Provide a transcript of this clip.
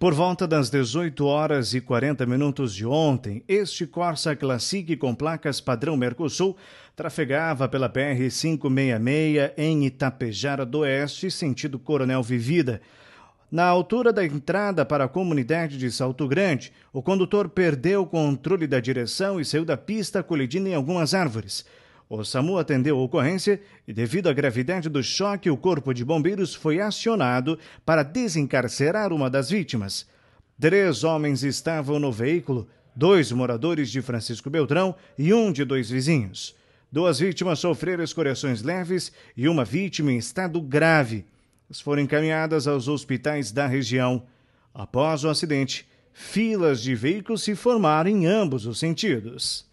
Por volta das 18 horas e 40 minutos de ontem, este Corsa Classic com placas padrão Mercosul trafegava pela BR-566 em Itapejara do Oeste, sentido Coronel Vivida. Na altura da entrada para a comunidade de Salto Grande, o condutor perdeu o controle da direção e saiu da pista colidindo em algumas árvores. O SAMU atendeu a ocorrência e, devido à gravidade do choque, o Corpo de Bombeiros foi acionado para desencarcerar uma das vítimas. Três homens estavam no veículo, dois moradores de Francisco Beltrão e um de dois vizinhos. Duas vítimas sofreram escoriações leves e uma vítima em estado grave. As foram encaminhadas aos hospitais da região. Após o acidente, filas de veículos se formaram em ambos os sentidos.